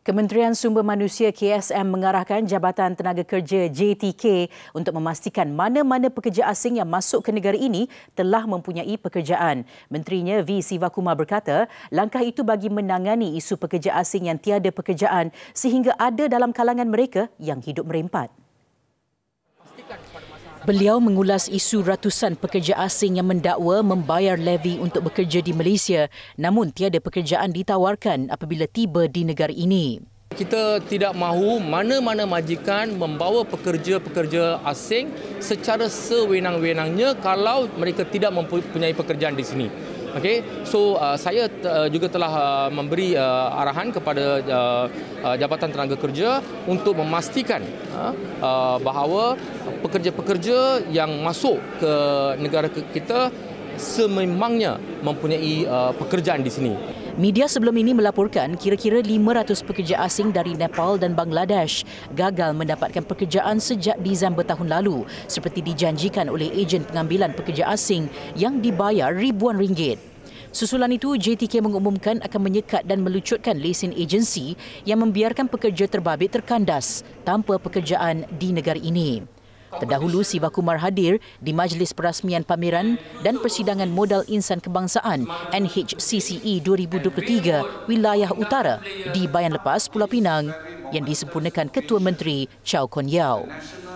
Kementerian Sumber Manusia KSM mengarahkan Jabatan Tenaga Kerja JTK untuk memastikan mana-mana pekerja asing yang masuk ke negara ini telah mempunyai pekerjaan. Menterinya V. Sivakumar berkata, langkah itu bagi menangani isu pekerja asing yang tiada pekerjaan sehingga ada dalam kalangan mereka yang hidup merempat. Beliau mengulas isu ratusan pekerja asing yang mendakwa membayar levy untuk bekerja di Malaysia namun tiada pekerjaan ditawarkan apabila tiba di negara ini. Kita tidak mahu mana-mana majikan membawa pekerja-pekerja asing secara sewenang-wenangnya kalau mereka tidak mempunyai pekerjaan di sini. Okay, So uh, saya t- uh, juga telah uh, memberi uh, arahan kepada uh, uh, Jabatan Tenaga Kerja untuk memastikan uh, uh, bahawa pekerja-pekerja yang masuk ke negara kita sememangnya mempunyai uh, pekerjaan di sini. Media sebelum ini melaporkan kira-kira 500 pekerja asing dari Nepal dan Bangladesh gagal mendapatkan pekerjaan sejak Disember tahun lalu seperti dijanjikan oleh ejen pengambilan pekerja asing yang dibayar ribuan ringgit. Susulan itu, JTK mengumumkan akan menyekat dan melucutkan lesen agensi yang membiarkan pekerja terbabit terkandas tanpa pekerjaan di negara ini. Terdahulu Sivakumar hadir di Majlis Perasmian Pameran dan Persidangan Modal Insan Kebangsaan NHCCE 2023 Wilayah Utara di Bayan Lepas Pulau Pinang yang disempurnakan Ketua Menteri Chow Kon Yao.